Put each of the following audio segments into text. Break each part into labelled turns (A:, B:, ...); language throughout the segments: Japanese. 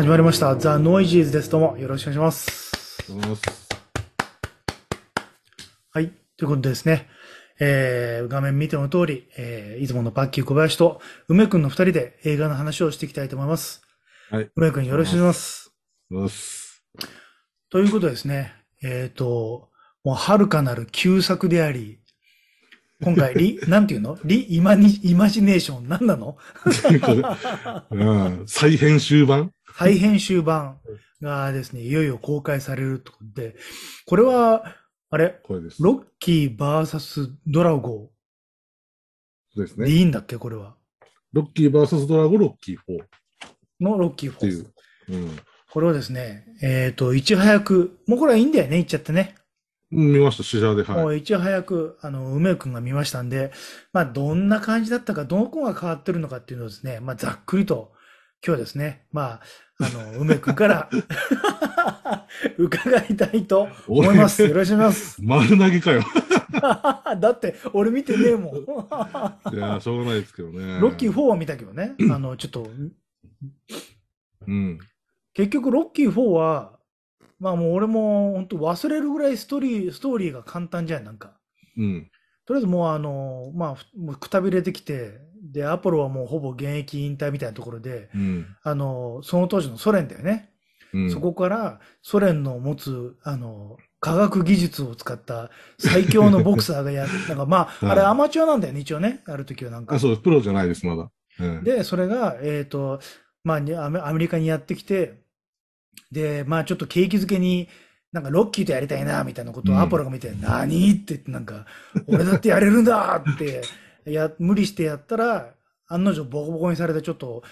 A: 始まりました。ザ・ノイジーズです。どうもよろしくお願いします。はい。ということでですね、えー、画面見ての通り、えー、いつものパッキー小林と梅くんの二人で映画の話をしていきたいと思います。はい。梅くんよろしくお願いします。ますということですね、えっ、ー、と、もう遥かなる旧作であり、今回、リ、なんていうのリ、イマニ、イマジネーション、なんなの、
B: うん、再編集版
A: 再編集版がですね、いよいよ公開されるってことで、これは、あれこれです。ロッキー VS ドラゴそうですね。いいんだっけこれは。ロッキー VS ドラゴロッキー4のロッキーてい4。う。うん。これをですね、えっ、と、いち早く、もうこれはいいんだよね、言っちゃってね。
B: 見ました、試写で。もう
A: いち早く、あの、梅くんが見ましたんで、まあ、どんな感じだったか、どこが変わってるのかっていうのをですね、まあ、ざっくりと、今日ですね、まあ、あの、梅くんから 伺いたいと思います。よろしくお願いします。丸投げかよ。だって、俺見てねえもん。
B: いや、しょうがないですけどね。ロッキ
A: ー4は見たけどね、あの、ちょっと。うん。結局、ロッキー4は、まあもう俺も本当忘れるぐらいストーリー、ストーリーが簡単じゃん、なんか。うん。とりあえずもうあの、まあ、くたびれてきて、で、アポロはもうほぼ現役引退みたいなところで、うん、あの、その当時のソ連だよね。うん、そこからソ連の持つ、あの、科学技術を使った最強のボクサーがやる。なんかまあ、あれアマチュアなんだよね、一応ね。ある時はなんか。あ、
B: そう、です。プロじゃないです、まだ。う
A: ん、で、それが、えっ、ー、と、まあアメリカにやってきて、で、まあちょっと景気づけに、なんかロッキーとやりたいな、みたいなことをアポロが見て、うん、何って言って、なんか、俺だってやれるんだってや、無理してやったら、案の定ボコボコにされて、ちょっと、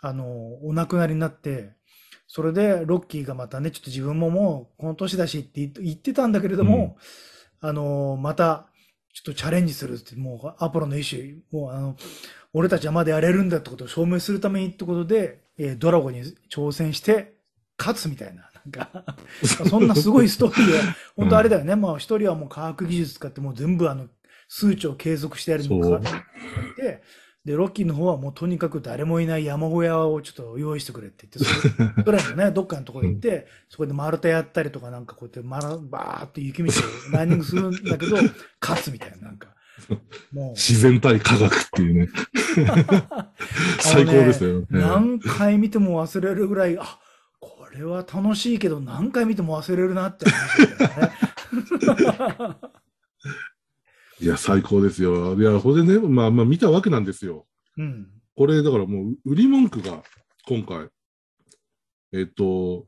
A: あの、お亡くなりになって、それで、ロッキーがまたね、ちょっと自分ももう、この年だしって言ってたんだけれども、うん、あの、また、ちょっとチャレンジするって、もう、アポロの意思もう、あの、俺たちはまだやれるんだってことを証明するためにってことで、えー、ドラゴンに挑戦して、勝つみたいな、なんか そんなすごいストーリーで、本当あれだよね。まあ、一人はもう科学技術使って、もう全部あの、数値を継続してやるにもかかってで、で、ロッキーの方はもうとにかく誰もいない山小屋をちょっと用意してくれって言って、それらのね、どっかのところ行って、そこで丸太やったりとかなんかこうやって、まーって雪道をランニングするんだけど、勝つみたいな、なんか。もう自
B: 然対科学っていうね。
A: 最高ですよ、ね。何回見ても忘れるぐらい、あ、これは楽しいけど何回見ても忘れるなって話だよ
B: ね。いや、最高ですよ。いや、ほんでね、まあ、まあ、見たわけなんですよ。うん。これ、だからもう、売り文句が、今回、えっと、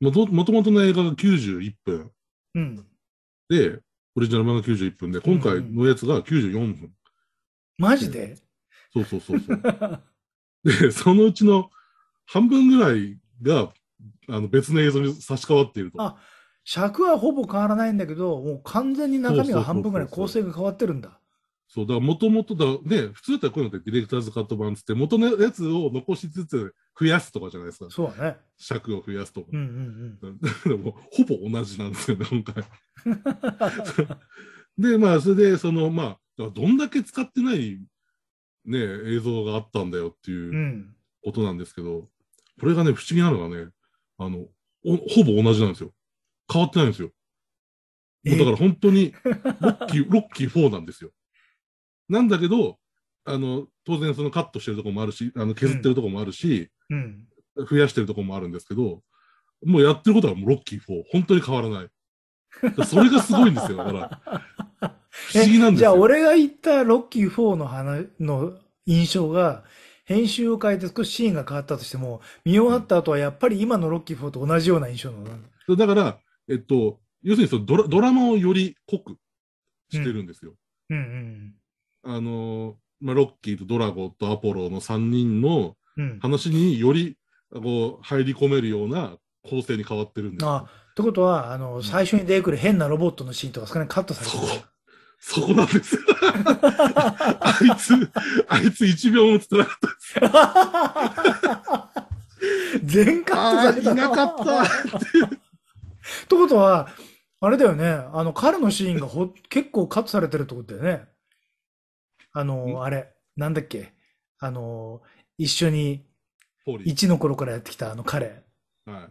B: もともとの映画が91分。うん。で、オリジナル版が91分で、今回のやつが94分。うんマジで、そうそうそうそう。で、そのうちの半分ぐらいが、あの別の映像に差し替わっていると。
A: あ尺はほぼ変わらないんだけど、もう完全に中身が半分ぐらい構成が変わってるんだ。
B: そうだ、もともとだ、ね、普通だったらこういうのってディレクターズカット版つって、元のやつを残しつつ増やすとかじゃないですか。そうだね。尺を増やすとか。うんうんうん。だからもう、ほぼ同じなんですよね、今回。で、まあ、それで、その、まあ、どんだけ使ってない、ね、映像があったんだよっていうことなんですけど、うん、これがね、不思議なのがね、あの、ほぼ同じなんですよ。変わってないんですよ。もうだから本当に、ロッキー、ロッキー4なんですよ。なんだけど、あの、当然そのカットしてるとこもあるし、あの削ってるとこもあるし、うん、増やしてるとこもあるんですけど、もうやってることはもうロッキー4、本当に変わらな
A: い。それがすごいんですよ、だから。不思議なんですよ。じゃあ俺が言ったロッキー4の話の印象が、編集を変えて少しシーンが変わったとしても、見終わった後はやっぱり今のロッキー4と同じような印象な
B: の。だから、えっと、要するにそのドラドラマをより濃くしてるんですよ。
A: うんうん
B: あの、まあ、ロッキーとドラゴとアポロの3人の話により、こう入り込めるような構成に変わってるん
A: ですってことはあの、最初に出てくる変なロボットのシーンとかそこにカットされてるそこなんですよ。あいつ、あいつ1秒も映ってなかったです。全カットされた。いなかった とことは、あれだよね、あの、彼のシーンがほ結構カットされてるってことだよね。あの、あれ、なんだっけ、あの、一緒に、一1の頃からやってきたあの彼。はい。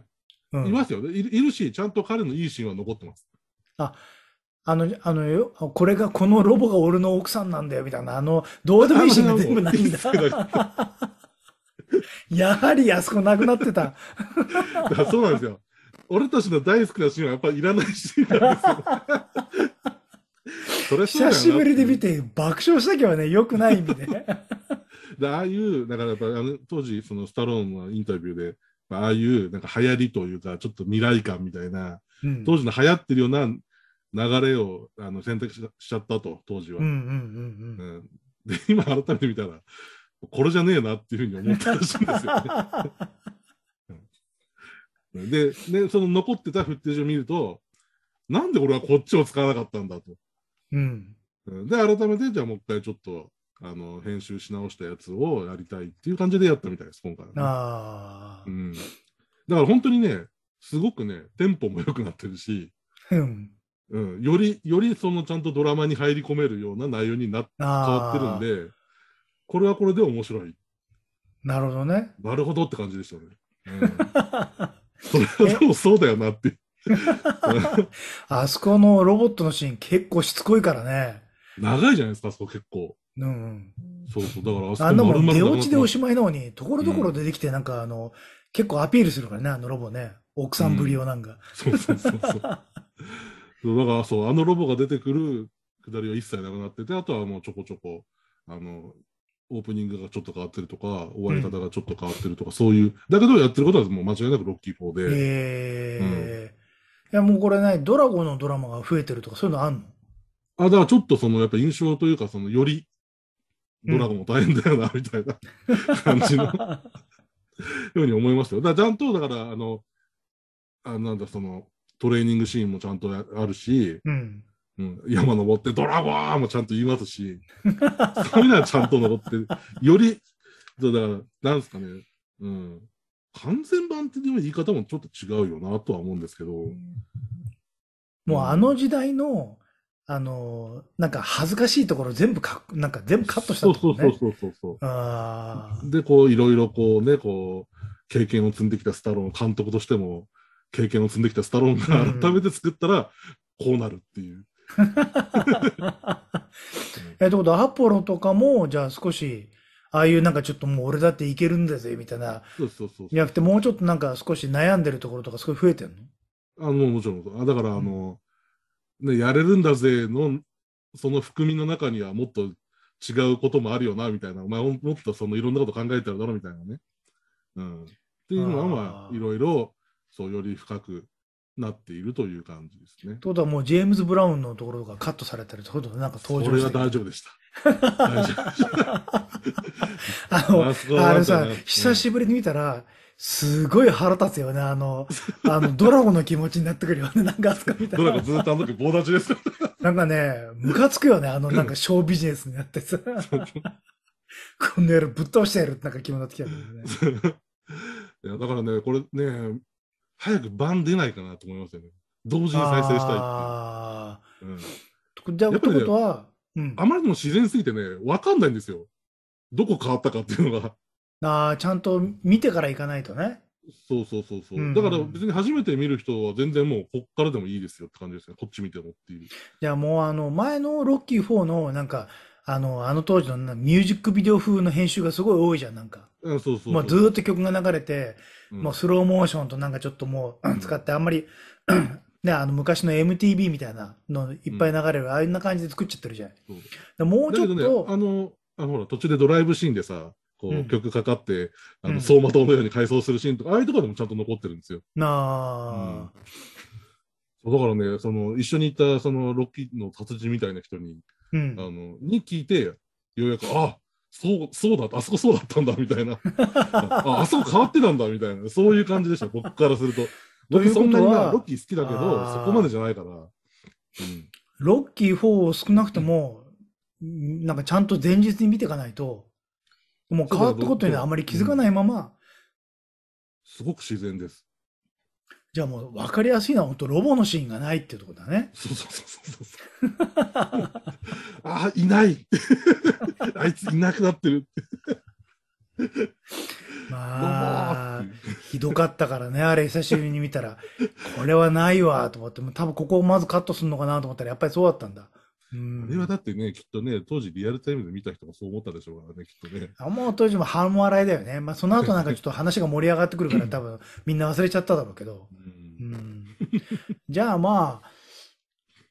A: うん、いますよねい。いるし、ちゃんと彼のいいシーンは残ってます。あ、あの、あのこれが、このロボが俺の奥さんなんだよ、みたいな、あの、どうでもいいシーンが全部ないんだ。やはりあそこなくなってた。そうなんですよ。俺たちの大好きなシーンはやっぱりいらないシーンなんです
B: よ。それ久しぶりで
A: 見て爆笑したけどね、よくない意味で。
B: でああいう、だからやっぱあの当時、そのスタローンのインタビューで、ああいうなんか流行りというか、ちょっと未来感みたいな、うん、当時の流行ってるような流れをあの選択しちゃったと、当時は。で、今改めて見たら、これじゃねえなっていうふうに思ったらしいんですよね。で、でその残ってたフッテージを見ると、なんで俺はこっちを使わなかったんだと。うん。で、改めて、じゃあもう一回ちょっと、あの、編集し直したやつをやりたいっていう感じでやったみたいです、今回、ね、あ。うん。だから本当にね、すごくね、テンポも良くなってるし、うん。うん、より、よりそのちゃんとドラマに入り込めるような内容になっ変わってるんで、これはこれで面白い。
A: なるほどね。
B: なるほどって感じでしたね。うん それはでもそうだよなって。
A: あそこのロボットのシーン結構しつこいからね。
B: 長いじゃないですか、そこ結構。うん、そうそう、だからあそこあんなもん出落ちでお
A: しまいなのに、ところどころ出てきて、なんかあの、結構アピールするからね、あのロボね。奥さんぶりをなんか、うん。そうそうそうそう。だか
B: らそう、あのロボが出てくるくだりは一切なくなってて、あとはもうちょこちょこ、あの、オープニングがちょっと変わってるとか、終わり方がちょっと変わってるとか、うん、そういう、だけどやってることはもう間違いなくロッキー4で。え
A: ー、うん、いや、もうこれね、ドラゴンのドラマが増えてるとか、そういうのあんの
B: あ、だからちょっとその、やっぱ印象というか、その、より、
A: ドラゴンも大変だよな、
B: みたいな、うん、感じのように思いましたよ。だちゃんと、だから、あの、あなんだ、その、トレーニングシーンもちゃんとあるし、うんうん、山登ってドラゴンもちゃんと言いますし、そういうのはちゃんと登って、より、だから、なんですかね、うん、
A: 完全版っていう言い方もちょっと違うよなとは思うんですけど。もうあの時代の、あのなんか恥ずかしいところ全部か、なんか全部カットした、ね、そうそうそうそうそう
B: あで、こう、いろいろこうね、こう、経験を積んできたスタローン、監督としても経験を積んできたスタローンが改めて作ったら、こうなるっていう。
A: え、ってことは、アポロとかも、じゃあ少し、ああいうなんかちょっともう俺だっていけるんだぜ、みたいな。そうそうそうじゃなくて、もうちょっとなんか少し悩んでるところとかすごい増えてんの
B: あの、もちろん。あだから、あの、うん、ね、やれるんだぜの、その含みの中にはもっと違うこともあるよな、みたいな。お前もっとそのいろんなこと考えてるだろ、みたいなね。うん。っていうのは、まあ、いろいろ、そう、より深くなっているという感じですね。
A: とことはもうジェームズ・ブラウンのところがカットされたりとか、なんか登場それは大丈夫でした。大丈夫でした。あの、ああれさ、久しぶりに見たら、すごい腹立つよね。あの、あの、ドラゴンの気持ちになってくるよね。なんかあそこみたいな。ドラゴンずっと
B: あの時棒立ちです
A: なんかね、ムカつくよね。あの、なんかショービジネスになってさ。こんな野ぶっ倒してやるってなんか気分になってきたんだよね。
B: いや、だからね、これね、早く版出ないかなと思いますよね。同時に再生したいっていう。あうん、じゃあ、やっぱ
A: は、うん、
B: あまりにも自然すぎてね、わかんないんですよ。どこ変わったかっていうのが。
A: ああ、ちゃんと見てから行かないとね。
B: そうそうそうそう、うんうん、だから別に初めて見る人は全然もうこっからでもいいですよって感じですねこっち見てもっていうい
A: やもうあの前のロッキー4のなんかあの、あの当時のミュージックビデオ風の編集がすごい多いじゃん、なんか。
B: うん、そうそうそう。ずー
A: っと曲が流れて、うんもうスローモーションとなんかちょっともう、使ってあんまり、ね、あの昔の MTV みたいなのいっぱい流れる、あんな感じで作っちゃってるじゃん。うもうちょっね、と、あの、
B: あのほら、途中でドライブシーンでさ、こう、曲かかって、あの、走馬灯のように改装するシーンとか、ああいうところでもちゃんと残ってるんですよ。
A: なあ、
B: そうだからね、その、一緒にいた、その、ロッキーの達人みたいな人に、うん、あのに聞いてようやくあそうそうだあそこそうだったんだみたいなああそこ変わってたんだみたいなそういう感じでした僕からすると 僕そんなにロッキー好きだけどそこまでじゃないから、うん、
A: ロッキー4を少なくとも、うん、なんかちゃんと前日に見ていかないともう変わったことにあまり気づかないまま、すごく自然ですじゃあもう分かりやすいのは本当ロボのシーンがないっていうとこだね。そうそうそうそうそう。あいない あいついなくなってるまあ、ひどかったからね、あれ久しぶりに見たら、これはないわと思って、多分ここをまずカットするのかなと思ったら、やっぱりそうだったんだ。
B: あれはだってね、きっとね、当時リアルタイムで見た人もそう思ったでしょうからね、きっとね。
A: あもう当時も半笑いだよね。まあ、その後なんかちょっと話が盛り上がってくるから、多分みんな忘れちゃっただろうけど。うん。じゃあま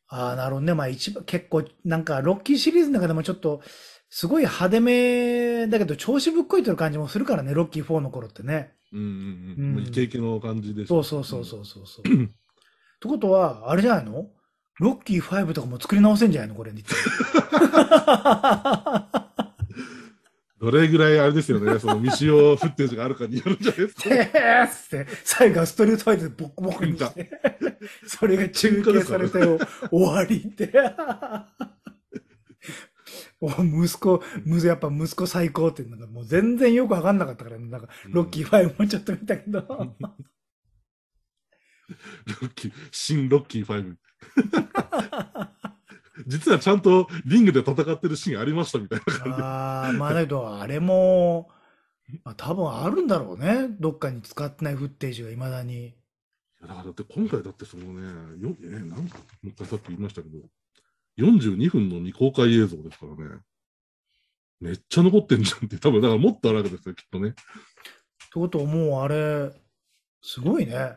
A: あ、ああ、なるほどね。まあ一番、結構、なんか、ロッキーシリーズの中でもちょっと、すごい派手めだけど、調子ぶっこいという感じもするからね、ロッキー4の頃ってね。
B: うんうんうん。うん、イケイケの感じでそうそうそうそうそう。って
A: ことは、あれじゃないのロッキー5とかも作り直せんじゃないのこれに。
B: どれぐらいあれですよね、その未使用フってージがあるかによるんじゃないで
A: すか。え ーって、最後はストリートファイーでボッコボコにして、それが中継されて終わりって。お息子、むやっぱ息子最高って、なんかもう全然よくわかんなかったから、なんか、ロッキー5もちょっと見たけど。ロ
B: ッキー、新ロッキー5。実はちゃんとリングで戦ってるシーンありましたみたいな感じああ、まあだけ
A: ど、あれも、まあ、多分あるんだろうね。どっかに使ってないフッテージがいまだに。だからだって今回だってそのね、よえ
B: なんか、もう一回さっき言いましたけど、42分の未公開映像ですからね。めっちゃ残ってんじゃんって、多分だからもっとあるわけですよ、きっとね。って
A: ことはもうあれ、すごいね。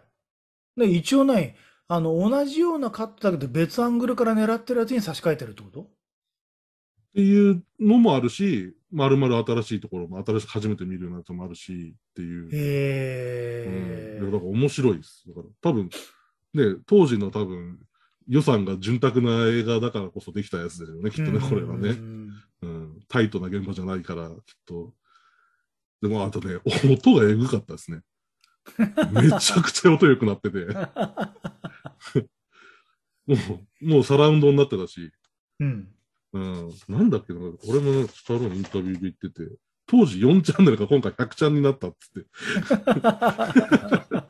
A: で一応ない、あの、同じようなカットだけど別アングルから狙ってるやつに差し替えてるってことっていう
B: のもあるし、まるまる新しいところも、新しく初めて見るようなやつもあるしっていう。へえ、うん。だから面白いです。だから多分、ね、当時の多分、予算が潤沢な映画だからこそできたやつですよね、きっとね、これはね。うん、タイトな現場じゃないから、きっと。でも、あとね、音がえぐかったですね。
A: めちゃ
B: くちゃ音良くなってて。もう、もうサラウンドになってたし。うん。うん。なんだっけな、俺もなんかスタローのインタビューで言ってて、当時4チャンネルが今回100チャンになったっつ
A: っ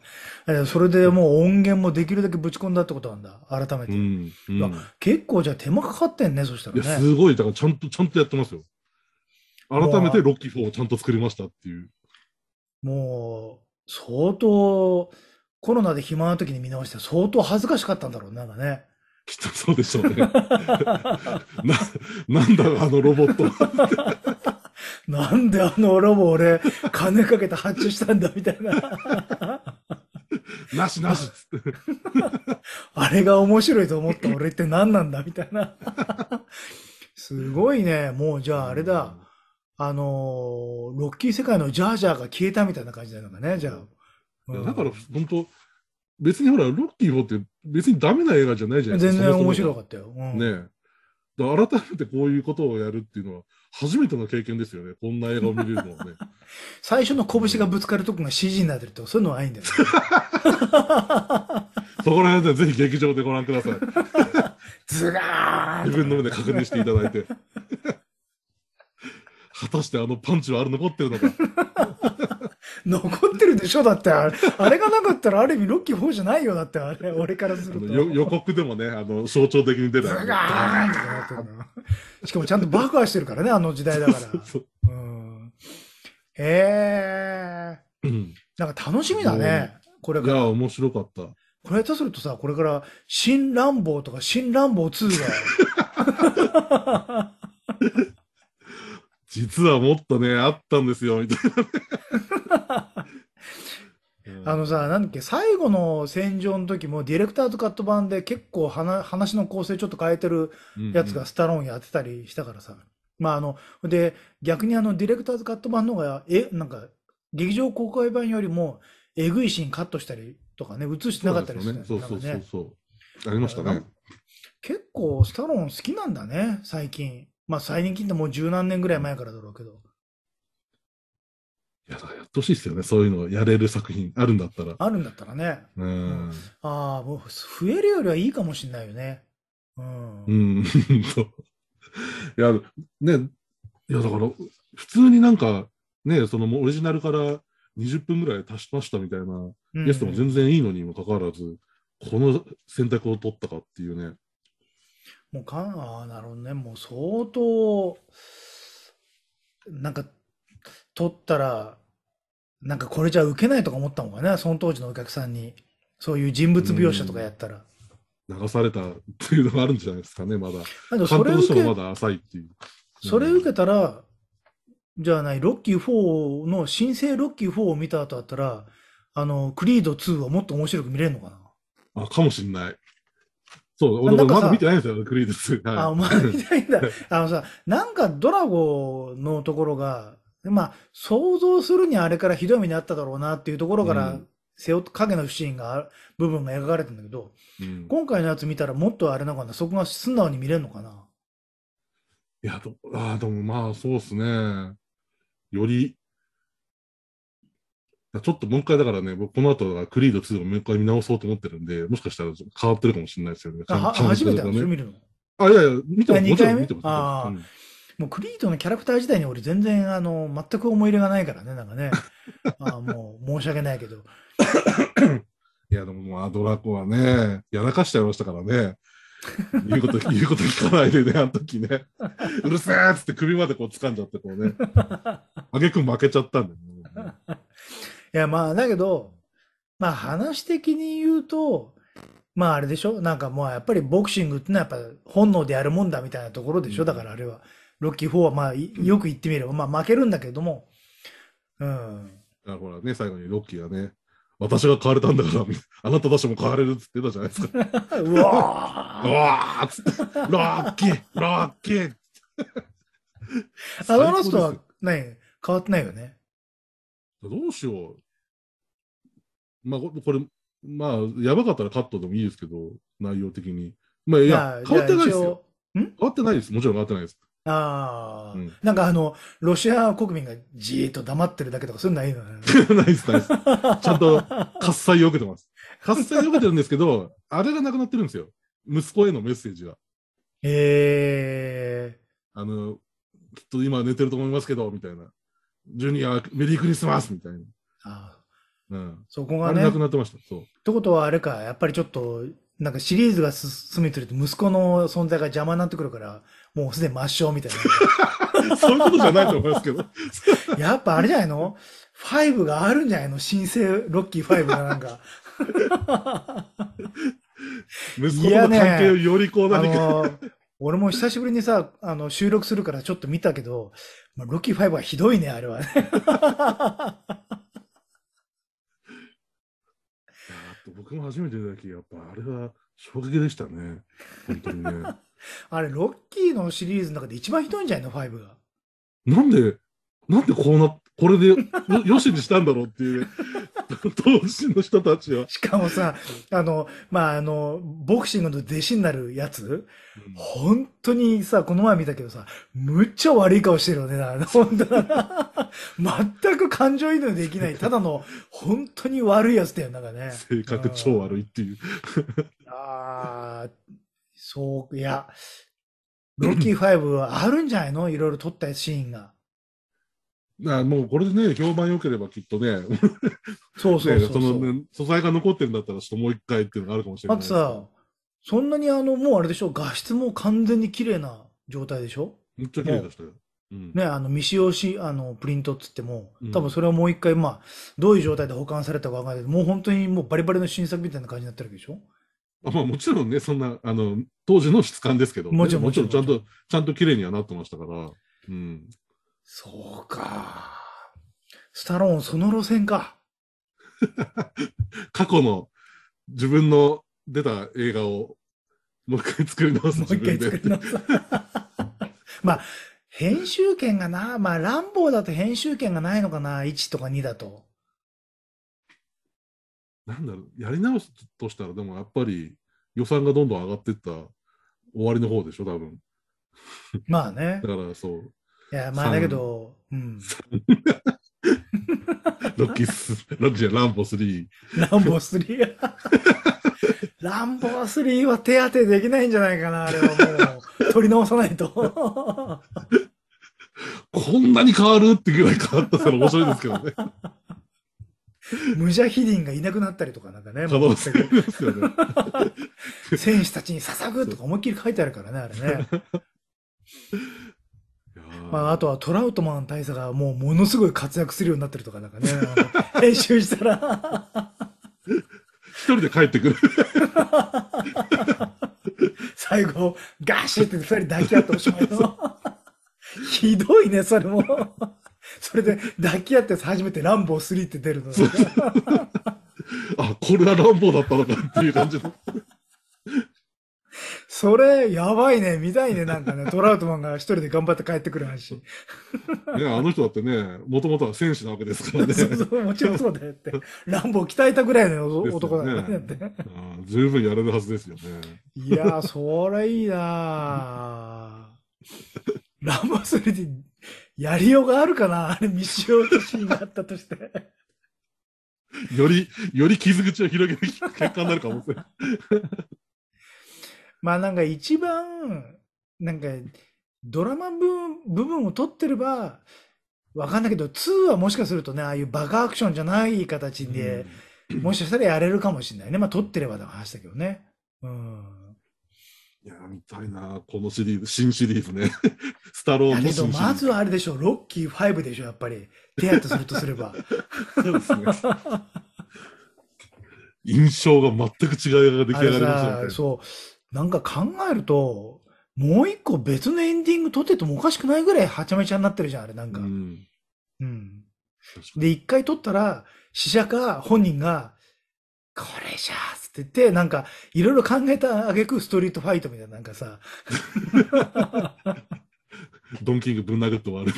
A: て。それでもう音源もできるだけぶち込んだってことなんだ、改めて。うんうん、結構じゃあ手間かかってんね、そしたらね。す
B: ごい、だからちゃんと、ちゃんとやってますよ。
A: 改めてロ
B: ッキー4をちゃんと作りましたっ
A: ていう。もう、相当、コロナで暇な時に見直して相当恥ずかしかったんだろうなんかね。
B: きっとそうでしょうね。な、なんだあのロボット
A: なんであのロボ俺、金かけて発注したんだみたいな。なしなしつって。あれが面白いと思った俺って何なんだみたいな。すごいね。もうじゃああれだ。あのー、ロッキー世界のジャージャーが消えたみたいな感じだよね、じゃあ。
B: だから、本当別にほら、ロッキー4って別にダメな映画じゃないじゃないですか。全然面白かったよ。うん、ね改めてこういうことをやるっていうのは、初めての経験ですよね。こんな映画を見れるのはね。
A: 最初の拳がぶつかるとこが CG になってると、そういうのはないんだよ、ね。
B: そこら辺でぜひ劇場でご覧ください。
A: ずらー自分の目で確認していただいて。
B: 果たしてあのパンチはあれ残ってるのか。
A: 残ってるでしょだってあれ、あれがなかったらある意味ロッキー4じゃないよ。だってあれ、俺からする
B: と。予告でもね、あの、象徴的に出た。
A: しかもちゃんと爆破してるからね、あの時代だから。へえ。なんか楽しみだね。これから。いや、面白かった。これとするとさ、これから、新乱暴とか、新乱暴2が。
B: 実はもっとね、あったんですよ、みたいな、
A: ね あのさ、なんだっけ、最後の戦場の時も、ディレクターとカット版で結構話の構成ちょっと変えてるやつがスタローンやってたりしたからさ。うんうん、まあ、あの、で、逆にあの、ディレクターズカット版の方が、え、なんか、劇場公開版よりも、えぐいシーンカットしたりとかね、映してなかったりする、ね、そうそうそう
B: そう。ありましたね。
A: 結構、スタローン好きなんだね、最近。まあ、再任金ってもう十何年ぐらい前からだろうけど。
B: いや、だからやってほしいですよね。そういうのをやれる作品あるんだったら。あるんだったらね。うん。
A: ああ、もう増えるよりはいいかもしれないよね。うん。
B: うん。そう。いや、ね、いや、だから、普通になんか、ね、そのオリジナルから20分ぐらい足しましたみたいな、ゲストも全然いいのにもかかわらず、この選択を取ったかっていうね。
A: もうかん、ああ、なるほどね。もう相当、なんか、取ったら、なんかこれじゃ受けないとか思ったのかね、その当時のお客さんに。そういう人物描写とかやったら。流
B: されたっていうのがあるんじゃないですかね、まだ。なんかそれ受まだ浅いっていう。
A: それ受けたら、じゃあない、ロッキー4の、新生ロッキー4を見た後だったら、あの、クリード2はもっと面白く見れるのかな
B: あ、かもしんない。そう、俺まだ見てないんですよ、クリードス。はい、あ、お前見て
A: ないんだ。あのさ、なんかドラゴンのところが、まあ、想像するにあれからひどい目にあっただろうなっていうところから、うん、背負影のシーンが、部分が描かれてんだけど、うん、今回のやつ見たらもっとあれなのかな、そこが素直に見れるのかな。
B: いや、あでもまあ、そうっすね。よりちょっともう一回だからね、僕この後だクリード2をもう一回見直そうと思ってるんで、もしかしたら変わってるかもしれないですよ
A: ね。あ、初めてだね。見るのあ、いやいや、見てももってんいてす、かうもうクリードのキャラクター自体に俺全然、あの、全く思い入れがないからね、なんかね。あもう申し訳ないけど。
B: いや、でもまあ、ドラコはね、やらかしちゃいましたからね。
A: 言うこと、言うこと聞かないでね、あの時ね。うるせえっつって首までこう掴んじゃって、こうね。あ げく負けちゃったんで、ね。いや、まあ、だけど、まあ話的に言うと、まああれでしょなんかもうやっぱりボクシングってのはやっぱ本能でやるもんだみたいなところでしょだからあれは。ロッキー4はまあよく言ってみれば、まあ負けるんだけども。うん。
B: だからね、最後にロッキーがね、私が買われたんだから、あなたたちも買われるって言ってたじゃないですか。うわ
A: ーうわーつって、ロッキーロッキー あの人は、ね、変わってないよね。
B: どうしよう。まあ、これ、まあ、やばかったらカットでもいいですけど、内容的に。まあ、いや、変わってないですよ。変わってないです。もちろん変わってないです。
A: ああ、うん、なんかあの、ロシア国民がじーっと黙ってるだけとか、そういうのないのね。
B: ないです、ないです。ちゃんと、喝采を受けてます。喝采を受けてるんですけど、あれがなくなってるんですよ。息子へのメッセージが。
A: へえー。あの、
B: きっと今寝てると思いますけど、みたいな。ジュニア、メリークリスマスみたいな。あうん、
A: そこがね。なくなってました。そう。ってことはあれか、やっぱりちょっと、なんかシリーズが進めてると息子の存在が邪魔になってくるから、もうすでに抹消みたいな。そういうことじゃないと思いますけど。やっぱあれじゃないのファイブがあるんじゃないの新生ロッキーファイブがなんか。息子との関係をよりこう何か、ね、俺も久しぶりにさ、あの、収録するからちょっと見たけど、まあ、ロキ5はひどいね、あれは、ね。僕も初めてだけやっぱあれは衝撃でしたね。本当にね。あれ、ロッキーのシリーズの中で一番ひどいんじゃないの、5が。なんでなんでこうな、これでよよしにしたんだろうっていう、当 時の人たちは。しかもさ、あの、まあ、あの、ボクシングの弟子になるやつ、うん、本当にさ、この前見たけどさ、むっちゃ悪い顔してるよね、本当だな。全く感情移入できない、ただの、本当に悪いやつだよ、なんかね。
B: 性格超悪いっていう。
A: ああ、そう、いや、ロッキー5はあるんじゃないのいろいろ撮ったシーンが。
B: なもうこれでね、評判良ければきっとね、そうそうそうそ の、ね、素材が残ってるんだったら、ちょっともう一回っていうのがあるかもしれない。あと
A: さ、そんなにあの、もうあれでしょ、画質も完全に綺麗な状態でしょめっちゃ綺麗でしたよ。うん、ね、あの未使用しあのプリントっつっても、多分それはもう一回、まあ、どういう状態で保管されたかわからないけど、もう本当にもうバリバリの新作みたいな感じになってるわけでしょあまあ、もちろんね、そんな
B: あの当時の質感ですけど、ね、もちろんもちろんちゃんと、ちゃんと綺麗にはなってましたから。うん、そうか。
A: スタローン、その路線か。
B: 過去の自分の出た映画をもう一回作り直す。もう一回作り直す。
A: まあ、編集権がな、まあ、ランボーだと編集権がないのかな、1とか2だと。
B: なんだろう、やり直すとしたら、でもやっぱり予算がどんどん上がっていった終わりの方でしょ、多分。まあね。だからそう。
A: いや、まあだけど、うん。
B: ロッキース、ロッキーじゃランボ3。ランボ
A: 3。ランボ3 は手当てできないんじゃないかな、あれはもう。取り直さないと。こんなに変わるってぐらい変わったら面白いですけどね。ムジャヒディンがいなくなったりとかなんかね。もう。選手たちに捧ぐとか思いっきり書いてあるからね、あれね。まあ、あとはトラウトマン大佐がもうものすごい活躍するようになってるとかなんかね、編集したら
B: 一人で帰ってくる
A: 最後、ガシって二人抱き合っておしまいの。ひどいね、それも。それで抱き合って初めてランボー3って出るの。
B: あ、これはランボーだったのかっていう感じの。
A: それ、やばいね。見たいね。なんかね、トラウトマンが一人で頑張って帰ってくる話。ね、
B: あの人だってね、もともとは選手なわけですからね。そうそう、
A: もちろんそうだよって。ランボー鍛えたぐらいの男だからね。ね
B: 十分やれるはずですよね。
A: いやそれいいなランボスそれで、やりようがあるかなあれ、未使用のシーンがあったとして。
B: より、より傷口を広げる結果になるかもしれない。
A: まあなんか一番、なんかドラマ部分を取ってれば、わかんないけど、2はもしかするとね、ああいうバカアクションじゃない形で、うん、もしかしたらやれるかもしれないね。まあ、撮ってればの話だけどね。うん。
B: いや、見たいな、このシリーズ、新シリーズね。スタローンの新ーズ。まず
A: はあれでしょ、う、ロッキー5でしょ、やっぱり。出会っするとすれば。そうですね。
B: 印象が全く違いが出来上がりましたね。
A: そう。なんか考えると、もう一個別のエンディング撮っててもおかしくないぐらいはちゃめちゃになってるじゃん、あれなんか。うん。うん、で、一回撮ったら、死者か本人が、これじゃーって言って、なんか、いろいろ考えたあげくストリートファイトみたいな、なんかさ。
B: ドンキングぶん殴って終わる。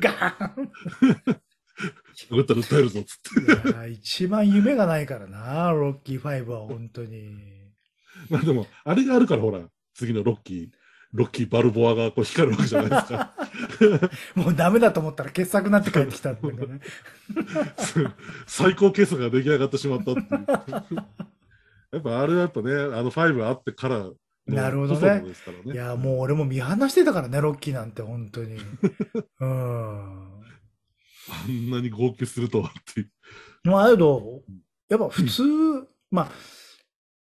B: ガーン ったら訴えるぞっつっ
A: て。一番夢がないからな、ロッキー5は、本当に。
B: まあでも、あれがあるから、ほら、次のロッキー、ロッキー・バルボアがこう光るわけじゃないですか。
A: もうダメだと思ったら傑作になって帰ってきたっていうね。
B: 最高傑作が出来上がってしまったっていう。やっぱあれはやっぱね、あの5あってから
A: なるほどね。ねいや、もう俺も見放してたからね、ロッキーなんて、本当に。うん。あんなに号泣するとはっていう。まあ、あれど、やっぱ普通、うん、まあ、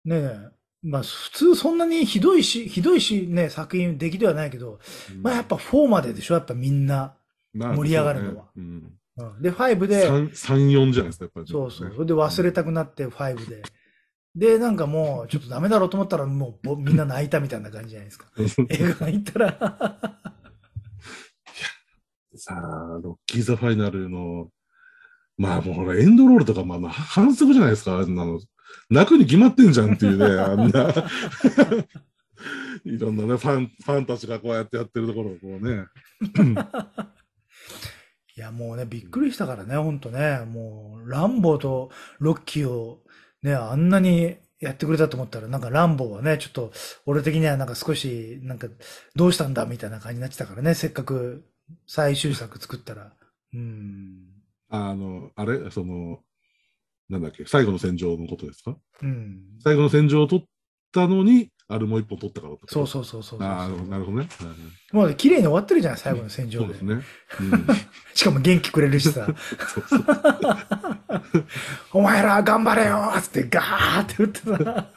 A: ねえ、まあ、普通そんなにひどいし、ひどいしね、作品出来ではないけど、うんまあやっぱ4まででしょやっぱみんな盛り上がるのは。ううんで、5で、3、3
B: 4じゃないですか、やっぱり、そうそう。そ
A: れで忘れたくなって5で。で、なんかもう、ちょっとダメだろうと思ったら、もうぼみんな泣いたみたいな感じじゃないですか。
B: 映画が
A: 行ったら。
B: さあ、ロッキー・ザ・ファイナルの、まあもうほら、エンドロールとか、まあ、反則じゃないですか、あんなの。泣くに決まってんじゃんっていうね、あんな。いろんなね、ファン、ファンたちがこうやってやってるところをこうね。
A: いや、もうね、びっくりしたからね、ほんとね。もう、ランボーとロッキーをね、あんなにやってくれたと思ったら、なんかランボーはね、ちょっと、俺的にはなんか少し、なんか、どうしたんだみたいな感じになってたからね、せっかく最終作作ったら。うん。
B: あの、あれその、なんだっけ、最後の戦場のことですか、うん、最後の戦場を取ったのに、あれもう一本取ったから
A: そうそうそうそうあ
B: あ、なるほどね。
A: もう綺麗に終わってるじゃん、最後の戦場で。うん、そうですね。うん、しかも元気くれるしさ。そうそうお前ら頑張れよーってガーって打ってた。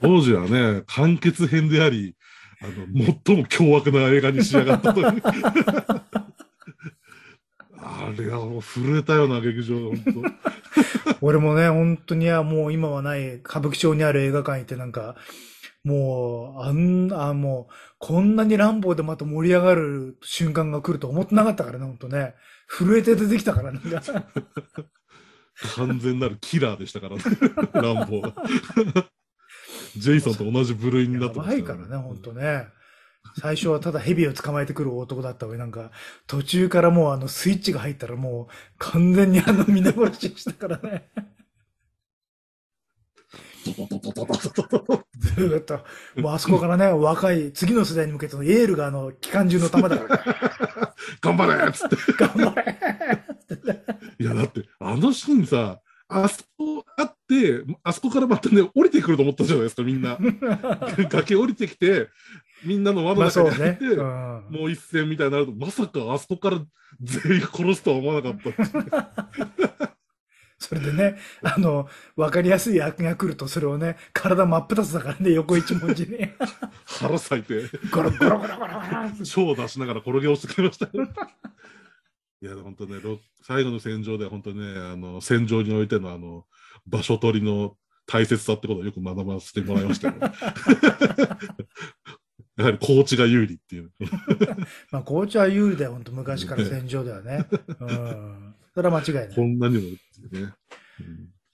B: 当時はね、完結編であり、あの、最も凶悪な映画に仕上がったという。れはもう震えたような劇場、本
A: 当 俺もね、本当にもう今はない歌舞伎町にある映画館行ってなんか、もう、あん、あ、もう、こんなに乱暴でまた盛り上がる瞬間が来ると思ってなかったからね、本当ね。震えて出てきたから、
B: 完全なるキラーでしたからね、乱暴ジェイソンと同じ部類になってました、ね。やばいか
A: らね、本当ね。うん最初はただ蛇を捕まえてくる男だった上なんか、途中からもうあのスイッチが入ったらもう完全にあの皆殺ししたからね。ずっと、もうあそこからね、若い、次の世代に向けてのエールがあの、機関銃の弾だから、
B: 頑張れっつ
A: って。頑張れ
B: いや、だって、あのシーンさ、あそこあって、あそこからまたね、降りてくると思ったじゃないですか、みんな。崖降りてきて、みんなの輪の中に入って、まあねうん、もう一戦みたいになると、まさかあそこから全員殺すとは思わなかった。
A: それでね、あの、わかりやすい悪が来ると、それをね、体真っ二つだからね、横一文字ね。
B: 腹裂いて。ゴロゴロゴロゴロゴロ。シを出しながら転げ落ちてくれました。いや、本当ね、最後の戦場で本当ね、あの、戦場においてのあの、場所取りの大切さってことをよく学ばせてもらいました、ね、やはりーチが有利っていう。
A: まあ、ーチは有利だよ、本当昔から戦場ではね。うん。それは間違いない。こんなにもいね。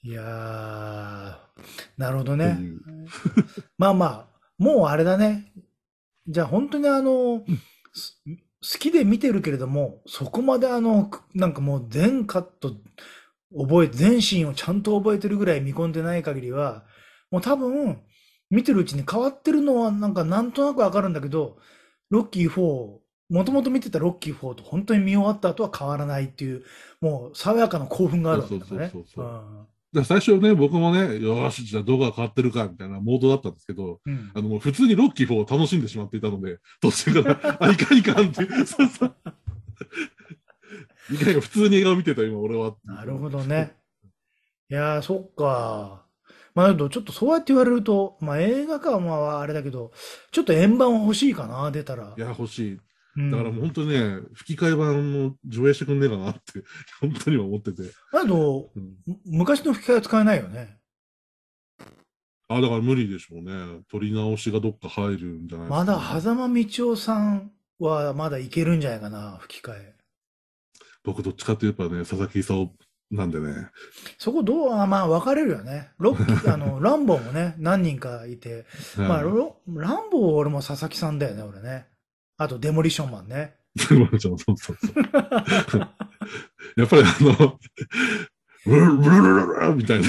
A: うん、いやー、なるほどね。まあまあ、もうあれだね。じゃあ本当にあの、好きで見てるけれども、そこまであの、なんかもう全カット覚え、全シーンをちゃんと覚えてるぐらい見込んでない限りは、もう多分、見てるうちに変わってるのはなんかなんとなくわかるんだけど、ロッキー4、もともと見てたロッキー4と本当に見終わった後は変わらないっていう、もう爽やかな興奮があるわけだからね。
B: 最初ね、僕もね、よし、じゃあ動画変わってるか、みたいなモードだったんですけど、うん、あの、普通にロッキー4を楽しんでしまっていたので、途中から、あ、いかんいかんって、
A: そうそう。いかん普通に映画を見てた、今、俺は。なるほどね。いやー、そっか。まあ、ちょっとそうやって言われると、まあ、映画館はあ、れだけど、ちょっと円盤は欲しいかな、出たら。
B: いや、欲しい。だからもう本当にね、吹き替え版も上映してくんねえかなって、本当には思ってて。
A: あと、昔の吹き替えは使えないよね。
B: あ、だから無理でしょうね。撮り直しがどっか入るんじゃないですか、ね、ま
A: だ、狭間道夫さんはまだいけるんじゃないかな、吹き替え。
B: 僕どっちかっていうとね、佐々木勲なんで
A: ね。そこどう、あまあ分かれるよね。ロッキー、あの、ランボーもね、何人かいて。まあ、ロランボー俺も佐々木さんだよね、俺ね。あと、デモリションマンね。
B: デモリションマン、そうそうそう。やっぱりあの、ブルブルルルルみたいな。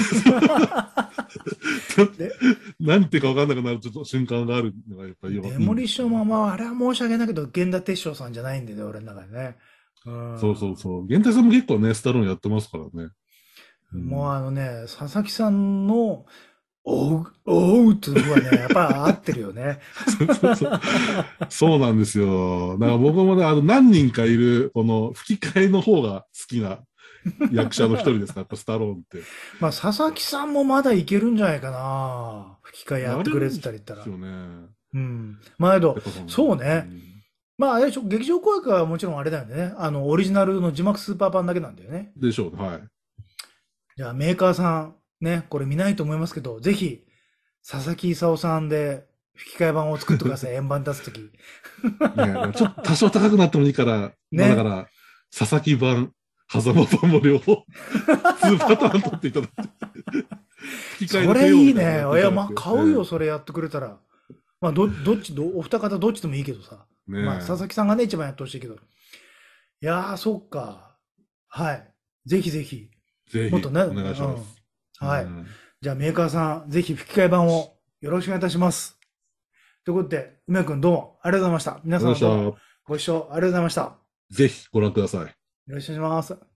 B: 何てか分かんなくなるちょっと瞬間があるのがやっぱりデモリ
A: ションマンは、あれは申し訳ないけど、源田鉄章さんじゃないんでね、俺の中でね。そう
B: そうそう。源太さんも結構ね、スタローンやってますからね。
A: うん、もうあのね、佐々木さんの、おう、おうっていうのはね、やっぱ合ってるよね。そうそうそう。
B: そうなんですよ。だから僕もね、あの、何人かいる、この吹き替えの方が好きな役者の一人ですか、やっぱスタローンって。
A: まあ、佐々木さんもまだいけるんじゃないかな。吹き替えやってくれてたりったら。ですよね。うん。まあ、けど、そうね。うんまあ、劇場公約はもちろんあれだよね。あの、オリジナルの字幕スーパー版だけなんだよね。
B: でしょう、はい。
A: じゃあ、メーカーさん、ね、これ見ないと思いますけど、ぜひ、佐々木勲さんで、吹き替え版を作ってください、円盤出すとき。いや、ちょっと多少高
B: くなってもいいから、ね、だから、佐々木版、狭間版も両方、2
A: パターン取っていただいて。これいいね。いや、まあ、買うよ、それやってくれたら。まあ、ど、どっち、お二方どっちでもいいけどさ。ね、まあ、佐々木さんがね、一番やってほしいけど。いやー、そっか。はい。ぜひぜひ。
B: ぜひ。もっとね。お願いします。
A: うん、はい、うん。じゃあ、メーカーさん、ぜひ吹き替え版をよろしくお願いいたします。ということで、梅くんどうもありがとうございました。皆さんもご視聴ありがとうございました。
B: ぜひご覧ください。よ
A: ろしくお願いします。